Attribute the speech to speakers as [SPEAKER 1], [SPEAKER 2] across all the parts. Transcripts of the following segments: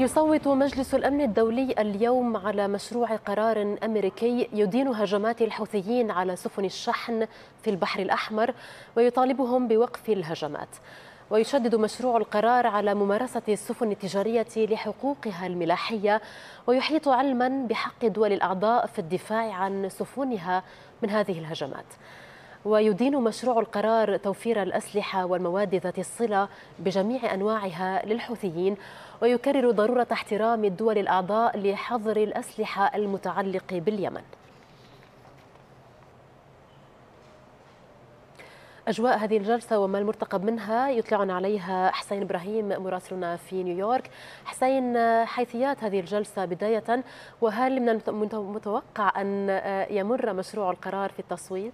[SPEAKER 1] يصوت مجلس الأمن الدولي اليوم على مشروع قرار أمريكي يدين هجمات الحوثيين على سفن الشحن في البحر الأحمر ويطالبهم بوقف الهجمات ويشدد مشروع القرار على ممارسة السفن التجارية لحقوقها الملاحية ويحيط علما بحق الدول الأعضاء في الدفاع عن سفنها من هذه الهجمات ويدين مشروع القرار توفير الأسلحة والمواد ذات الصلة بجميع أنواعها للحوثيين ويكرر ضرورة احترام الدول الأعضاء لحظر الأسلحة المتعلق باليمن أجواء هذه الجلسة وما المرتقب منها يطلعنا عليها حسين إبراهيم مراسلنا في نيويورك حسين حيثيات هذه الجلسة بداية وهل من المتوقع أن آه، يمر مشروع القرار في التصويت؟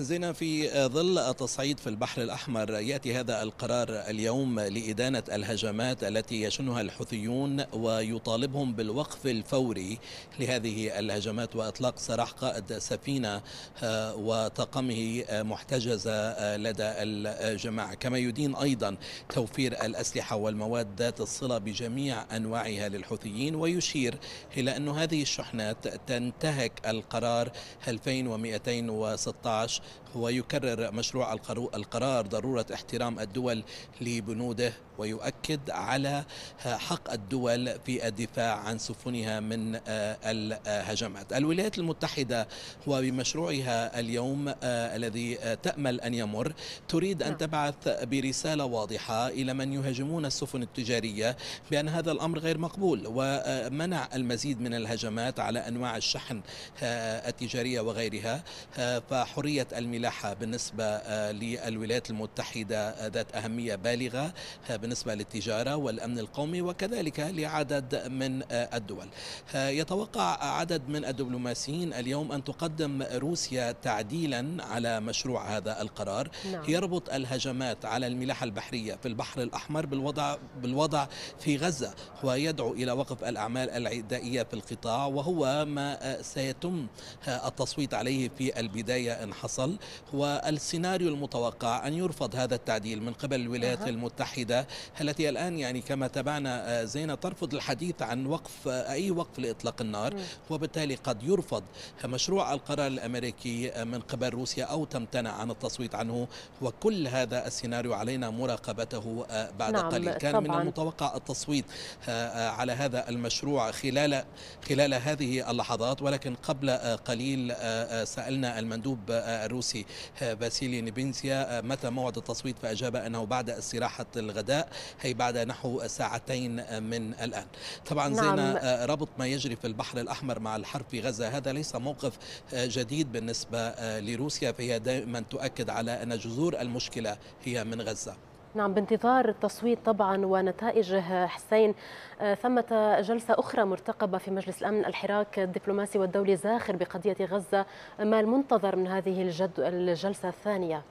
[SPEAKER 2] زينا في ظل التصعيد في البحر الأحمر يأتي هذا القرار اليوم لإدانة الهجمات التي يشنها الحوثيون ويطالبهم بالوقف الفوري لهذه الهجمات وإطلاق سراح قائد سفينة آه، وطاقمه آه، محتجزة آه، لدى الجماعة كما يدين أيضا توفير الأسلحة والمواد ذات الصلة بجميع أنواعها للحوثيين ويشير إلى أن هذه الشحنات تنتهك القرار 2216 هو يكرر مشروع القرار ضرورة احترام الدول لبنوده ويؤكد على حق الدول في الدفاع عن سفنها من آه، الهجمات الولايات المتحدة وبمشروعها اليوم آه، الذي آه، تأمل أن يمر تريد أن نعم. تبعث برسالة واضحة إلى من يهاجمون السفن التجارية بأن هذا الأمر غير مقبول ومنع المزيد من الهجمات على أنواع الشحن التجارية وغيرها فحرية الملاحة بالنسبة آه، للولايات المتحدة آه، ذات أهمية بالغة آه، بالنسبة للتجارة والأمن القومي وكذلك لعدد من الدول يتوقع عدد من الدبلوماسيين اليوم أن تقدم روسيا تعديلا على مشروع هذا القرار نعم. يربط الهجمات على الملاحة البحرية في البحر الأحمر بالوضع, بالوضع في غزة ويدعو إلى وقف الأعمال العدائية في القطاع وهو ما سيتم التصويت عليه في البداية إن حصل حصل هو السيناريو المتوقع أن يرفض هذا التعديل من قبل الولايات أه. المتحدة التي الآن يعني كما تابعنا آه، زينة ترفض الحديث عن وقف آه، أي وقف لإطلاق النار وبالتالي قد يرفض مشروع القرار الأمريكي آه، من قبل روسيا أو تمتنع عن التصويت عنه وكل هذا السيناريو علينا مراقبته بعد نعم قليل كان طبعا. من المتوقع التصويت على هذا المشروع خلال خلال هذه اللحظات ولكن قبل قليل سألنا المندوب الروسي آه، باسيلي نبينسيا آه، متى موعد التصويت فأجاب أنه بعد استراحة الغداء هي بعد نحو ساعتين آه، من الآن طبعا زينا نعم. ربط ما يجري في البحر الأحمر مع الحرب في غزة هذا ليس موقف جديد بالنسبة لروسيا فهي دائما تؤكد على أن جذور المشكلة هي من غزة
[SPEAKER 1] نعم بانتظار التصويت طبعا ونتائجه حسين آه، ثمة جلسة أخرى مرتقبة في مجلس الأمن الحراك الدبلوماسي والدولي زاخر بقضية غزة ما المنتظر من هذه الجلسة الثانية؟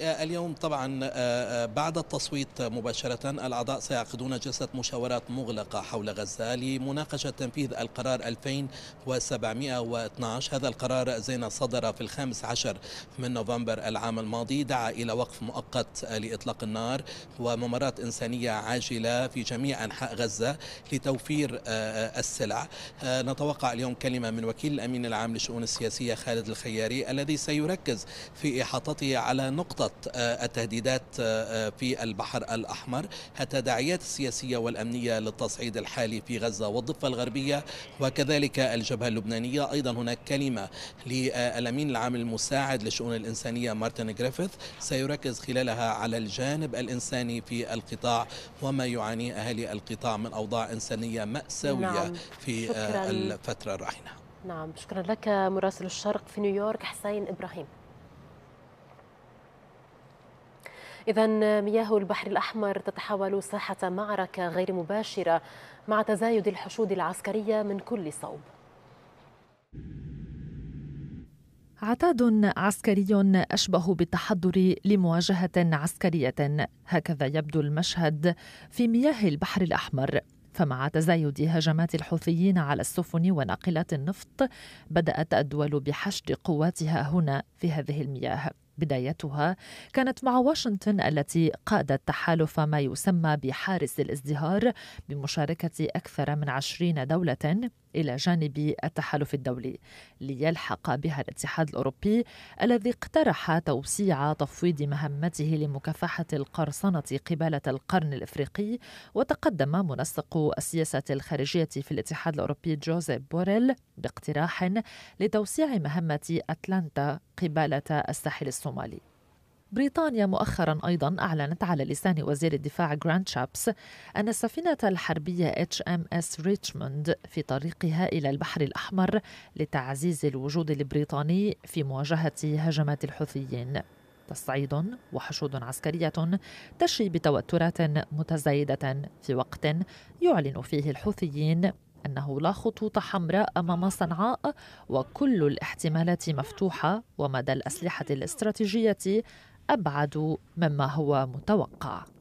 [SPEAKER 2] آه، اليوم طبعا آه، آه، بعد التصويت مباشرة الأعضاء سيعقدون جلسة مشاورات مغلقة حول غزة لمناقشة تنفيذ القرار 2712 هذا القرار زين صدر في الخامس عشر من نوفمبر العام الماضي دعا إلى وقف مؤقت لإطلاق النار وممرات إنسانية عاجلة في جميع أنحاء غزة لتوفير السلع نتوقع اليوم كلمة من وكيل الأمين العام للشؤون السياسية خالد الخياري الذي سيركز في إحاطته على نقطة فقط آه، التهديدات آه، آه، في البحر الأحمر التداعيات السياسية والأمنية للتصعيد الحالي في غزة والضفة الغربية وكذلك الجبهة اللبنانية أيضا هناك كلمة للأمين العام المساعد لشؤون الإنسانية مارتن جريفيث سيركز خلالها على الجانب الإنساني في القطاع وما يعانيه أهالي القطاع من أوضاع إنسانية مأساوية نعم. في شكراً. الفترة الراهنة
[SPEAKER 1] نعم شكرا لك مراسل الشرق في نيويورك حسين إبراهيم إذا مياه البحر الأحمر تتحول ساحة معركة غير مباشرة مع تزايد الحشود العسكرية من كل صوب.
[SPEAKER 3] عتاد عسكري اشبه بالتحضر لمواجهه عسكريه هكذا يبدو المشهد في مياه البحر الاحمر فمع تزايد هجمات الحوثيين على السفن وناقلات النفط بدات الدول بحشد قواتها هنا في هذه المياه بدايتها كانت مع واشنطن التي قادت تحالف ما يسمى بحارس الازدهار بمشاركة أكثر من عشرين دولة إلى جانب التحالف الدولي ليلحق بها الاتحاد الأوروبي الذي اقترح توسيع تفويض مهمته لمكافحة القرصنة قبالة القرن الإفريقي وتقدم منسق السياسة الخارجية في الاتحاد الأوروبي جوزيف بوريل باقتراح لتوسيع مهمة أتلانتا قبالة الساحل الصومالي بريطانيا مؤخرا ايضا اعلنت على لسان وزير الدفاع جراند شابس ان السفينه الحربيه اتش ام اس ريتشموند في طريقها الى البحر الاحمر لتعزيز الوجود البريطاني في مواجهه هجمات الحوثيين تصعيد وحشود عسكريه تشي بتوترات متزايده في وقت يعلن فيه الحوثيين أنه لا خطوط حمراء أمام صنعاء وكل الاحتمالات مفتوحة ومدى الأسلحة الاستراتيجية أبعد مما هو متوقع